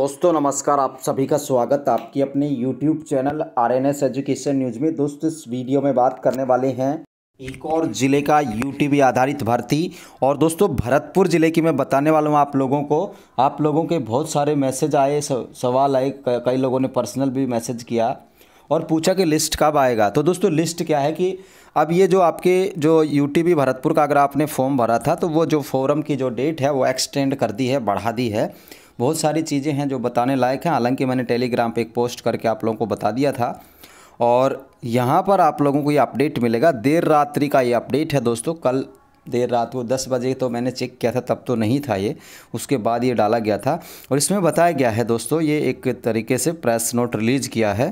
दोस्तों नमस्कार आप सभी का स्वागत आपकी अपने YouTube channel R N S education news में दोस्त इस वीडियो में बात करने वाले हैं एक और ज़िले का बी आधारित भर्ती और दोस्तों भरतपुर ज़िले की मैं बताने वाला हूँ आप लोगों को आप लोगों के बहुत सारे मैसेज आए सवाल आए कई लोगों ने पर्सनल भी मैसेज किया और पूछा कि लिस्ट कब आएगा तो दोस्तों लिस्ट क्या है कि अब ये जो आपके जो बी भरतपुर का अगर आपने फॉर्म भरा था तो वो जो फॉर्म की जो डेट है वो एक्सटेंड कर दी है बढ़ा दी है बहुत सारी चीज़ें हैं जो बताने लायक हैं हालांकि मैंने टेलीग्राम पे एक पोस्ट करके आप लोगों को बता दिया था और यहाँ पर आप लोगों को ये अपडेट मिलेगा देर रात्रि का ये अपडेट है दोस्तों कल देर रात को दस बजे तो मैंने चेक किया था तब तो नहीं था ये उसके बाद ये डाला गया था और इसमें बताया गया है दोस्तों ये एक तरीके से प्रेस नोट रिलीज़ किया है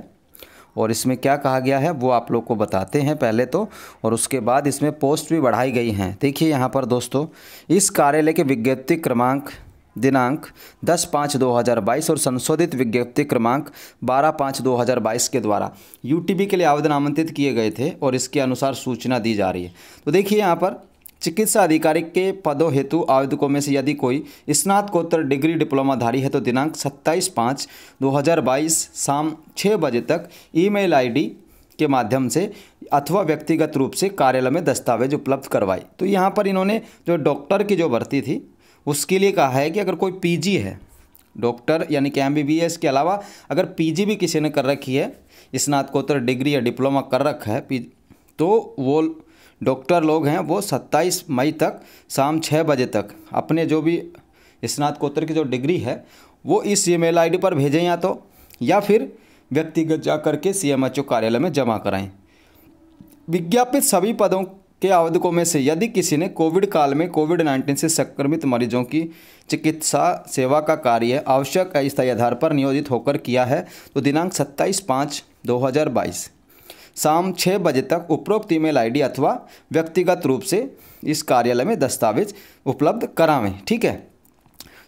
और इसमें क्या कहा गया है वो आप लोग को बताते हैं पहले तो और उसके बाद इसमें पोस्ट भी बढ़ाई गई हैं देखिए यहाँ पर दोस्तों इस कार्यालय के विज्ञप्ति क्रमांक दिनांक 10 पाँच 2022 और संशोधित विज्ञप्ति क्रमांक 12 पाँच 2022 के द्वारा यू के लिए आवेदन आमंत्रित किए गए थे और इसके अनुसार सूचना दी जा रही है तो देखिए यहाँ पर चिकित्सा अधिकारी के पदों हेतु आवेदकों में से यदि कोई स्नातकोत्तर डिग्री डिप्लोमाधारी है तो दिनांक 27 पाँच 2022 शाम छः बजे तक ईमेल आईडी के माध्यम से अथवा व्यक्तिगत रूप से कार्यालय में दस्तावेज उपलब्ध करवाए तो यहाँ पर इन्होंने जो डॉक्टर की जो भर्ती थी उसके लिए कहा है कि अगर कोई पी है डॉक्टर यानी कि एम के अलावा अगर पी भी किसी ने कर रखी है स्नातकोत्तर डिग्री या डिप्लोमा कर रखा है तो वो डॉक्टर लोग हैं वो 27 मई तक शाम छः बजे तक अपने जो भी स्नातकोत्तर की जो डिग्री है वो इस ईमेल आईडी पर भेजें या तो या फिर व्यक्तिगत जा करके सीएमएचओ कार्यालय में जमा कराएं विज्ञापित सभी पदों के आवेदकों में से यदि किसी ने कोविड काल में कोविड 19 से संक्रमित मरीजों की चिकित्सा सेवा का कार्य आवश्यक स्थायी आधार पर नियोजित होकर किया है तो दिनांक 27 पाँच 2022 शाम छः बजे तक उपरोक्त ईमेल आईडी अथवा व्यक्तिगत रूप से इस कार्यालय में दस्तावेज उपलब्ध करावें ठीक है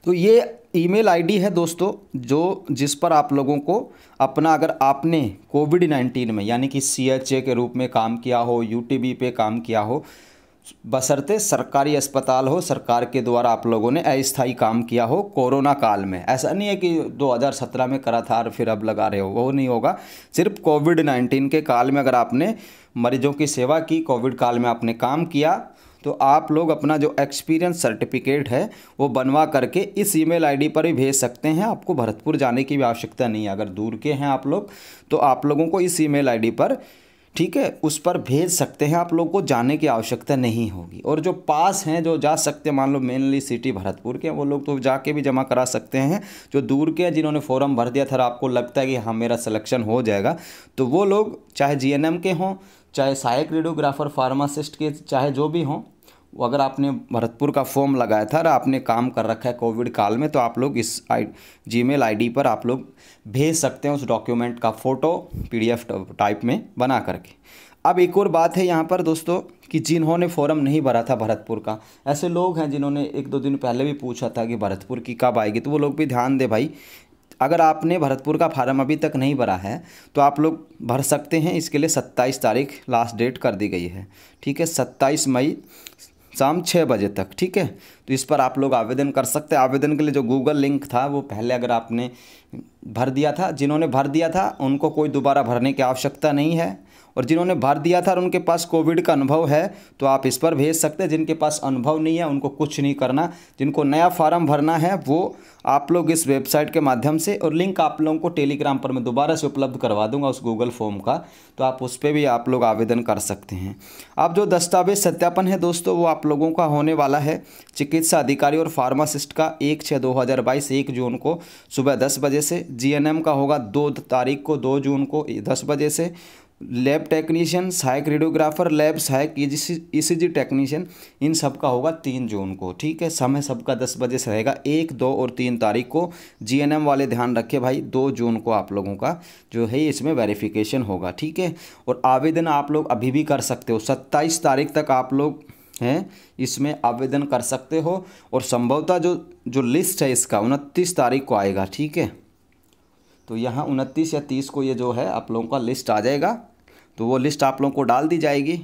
तो ये ईमेल आईडी है दोस्तों जो जिस पर आप लोगों को अपना अगर आपने कोविड नाइन्टीन में यानी कि सी के रूप में काम किया हो यू पे काम किया हो बसरते सरकारी अस्पताल हो सरकार के द्वारा आप लोगों ने अस्थाई काम किया हो कोरोना काल में ऐसा नहीं है कि 2017 में करा था और फिर अब लगा रहे हो वो नहीं होगा सिर्फ कोविड नाइन्टीन के काल में अगर आपने मरीजों की सेवा की कोविड काल में आपने काम किया तो आप लोग अपना जो एक्सपीरियंस सर्टिफिकेट है वो बनवा करके इस ईमेल आईडी पर भी भेज सकते हैं आपको भरतपुर जाने की भी आवश्यकता नहीं है अगर दूर के हैं आप लोग तो आप लोगों को इस ईमेल आईडी पर ठीक है उस पर भेज सकते हैं आप लोगों को जाने की आवश्यकता नहीं होगी और जो पास हैं जो जा सकते हैं मान लो मेनली सिटी भरतपुर के वो लोग तो जाके भी जमा करा सकते हैं जो दूर के हैं जिन्होंने फॉर्म भर दिया था आपको लगता है कि हाँ मेरा सिलेक्शन हो जाएगा तो वो लोग चाहे जीएनएम के हों चाहे सहायक रेडियोग्राफर फार्मासिस्ट के चाहे जो भी हों वो अगर आपने भरतपुर का फॉर्म लगाया था और आपने काम कर रखा है कोविड काल में तो आप लोग इस आई जी मेल पर आप लोग भेज सकते हैं उस डॉक्यूमेंट का फ़ोटो पीडीएफ टाइप में बना करके अब एक और बात है यहाँ पर दोस्तों कि जिन्होंने फॉर्म नहीं भरा था भरतपुर का ऐसे लोग हैं जिन्होंने एक दो दिन पहले भी पूछा था कि भरतपुर की कब आएगी तो वो लोग भी ध्यान दे भाई अगर आपने भरतपुर का फार्म अभी तक नहीं भरा है तो आप लोग भर सकते हैं इसके लिए सत्ताईस तारीख लास्ट डेट कर दी गई है ठीक है सत्ताईस मई शाम छः बजे तक ठीक है तो इस पर आप लोग आवेदन कर सकते हैं आवेदन के लिए जो गूगल लिंक था वो पहले अगर आपने भर दिया था जिन्होंने भर दिया था उनको कोई दोबारा भरने की आवश्यकता नहीं है और जिन्होंने भर दिया था और उनके पास कोविड का अनुभव है तो आप इस पर भेज सकते हैं जिनके पास अनुभव नहीं है उनको कुछ नहीं करना जिनको नया फॉर्म भरना है वो आप लोग इस वेबसाइट के माध्यम से और लिंक आप लोगों को टेलीग्राम पर मैं दोबारा से उपलब्ध करवा दूंगा उस गूगल फॉर्म का तो आप उस पर भी आप लोग आवेदन कर सकते हैं अब जो दस्तावेज सत्यापन है दोस्तों वो आप लोगों का होने वाला है चिकित्सा अधिकारी और फार्मासिस्ट का एक छः दो हज़ार बाईस एक जून को सुबह दस बजे से जीएनएम का होगा दो तारीख को दो जून को दस बजे से लैब टेक्नीशियन सहायक रेडियोग्राफर लैब सहायक ई सी जी टेक्नीशियन इन सब का होगा तीन जून को ठीक है समय सबका दस बजे से रहेगा एक दो और तीन तारीख को जीएनएम वाले ध्यान रखे भाई दो जून को आप लोगों का जो है इसमें वेरिफिकेशन होगा ठीक है और आवेदन आप लोग अभी भी कर सकते हो सत्ताईस तारीख तक आप लोग हैं इसमें आवेदन कर सकते हो और संभवतः जो जो लिस्ट है इसका उनतीस तारीख को आएगा ठीक है तो यहाँ उनतीस या तीस को ये जो है आप लोगों का लिस्ट आ जाएगा तो वो लिस्ट आप लोगों को डाल दी जाएगी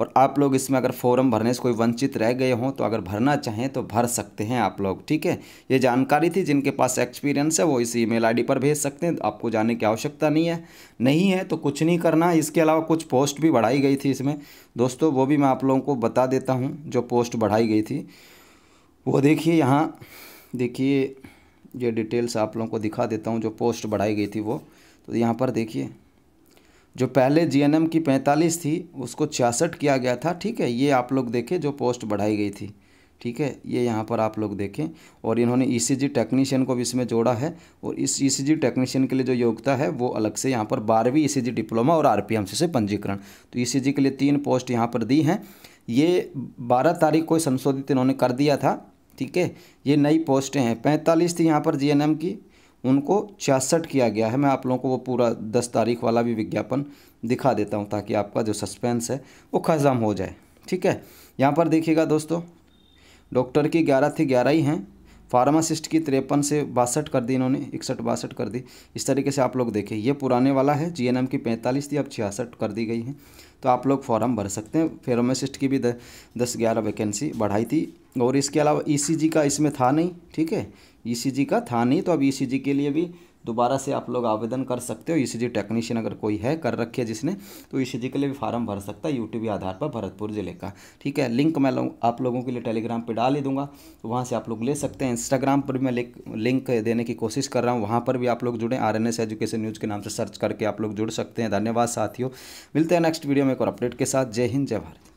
और आप लोग इसमें अगर फॉर्म भरने से कोई वंचित रह गए हों तो अगर भरना चाहें तो भर सकते हैं आप लोग ठीक है ये जानकारी थी जिनके पास एक्सपीरियंस है वो इस ईमेल आईडी पर भेज सकते हैं आपको जाने की आवश्यकता नहीं है नहीं है तो कुछ नहीं करना इसके अलावा कुछ पोस्ट भी बढ़ाई गई थी इसमें दोस्तों वो भी मैं आप लोगों को बता देता हूँ जो पोस्ट बढ़ाई गई थी वो देखिए यहाँ देखिए ये डिटेल्स आप लोगों को दिखा देता हूँ जो पोस्ट बढ़ाई गई थी वो तो यहाँ पर देखिए जो पहले जीएनएम की 45 थी उसको छियासठ किया गया था ठीक है ये आप लोग देखें जो पोस्ट बढ़ाई गई थी ठीक है ये यहाँ पर आप लोग देखें और इन्होंने ईसीजी e टेक्नीशियन को भी इसमें जोड़ा है और इस ईसीजी e टेक्नीशियन के लिए जो योग्यता है वो अलग से यहाँ पर बारहवीं ईसीजी e डिप्लोमा और सी से पंजीकरण तो जी के लिए तीन पोस्ट यहाँ पर दी हैं ये बारह तारीख को संशोधित इन्होंने कर दिया था ठीक है ये नई पोस्टें हैं पैंतालीस थी यहाँ पर एम की उनको छियासठ किया गया है मैं आप लोगों को वो पूरा दस तारीख वाला भी विज्ञापन दिखा देता हूँ ताकि आपका जो सस्पेंस है वो ख़त्म हो जाए ठीक है यहाँ पर देखिएगा दोस्तों डॉक्टर की ग्यारह थी ग्यारह ही हैं फार्मासिस्ट की तिरपन से बासठ कर दी इन्होंने इकसठ बासठ कर दी इस तरीके से आप लोग देखें ये पुराने वाला है जीएनएम की पैंतालीस थी अब छियासठ कर दी गई है तो आप लोग फॉर्म भर सकते हैं फेरोमेसिस्ट की भी द, दस ग्यारह वैकेंसी बढ़ाई थी और इसके अलावा ईसीजी e का इसमें था नहीं ठीक है ईसीजी e का था नहीं तो अब ईसीजी e के लिए भी दोबारा से आप लोग आवेदन कर सकते हो ईसीजी e टेक्नीशियन अगर कोई है कर रखे जिसने तो ईसीजी के लिए भी फॉर्म भर सकता है यूट्यूब आधार पर भरतपुर ज़िले का ठीक है लिंक मैं लो, आप लोगों के लिए टेलीग्राम पे डाल ही दूंगा तो वहाँ से आप लोग ले सकते हैं इंस्टाग्राम पर भी मैं लिंक देने की कोशिश कर रहा हूँ वहाँ पर भी आप लोग जुड़े आर एजुकेशन न्यूज़ के नाम से सर्च करके आप लोग जुड़ सकते हैं धन्यवाद साथियों मिलते हैं नेक्स्ट वीडियो में एक और अपडेट के साथ जय हिंद जय भारत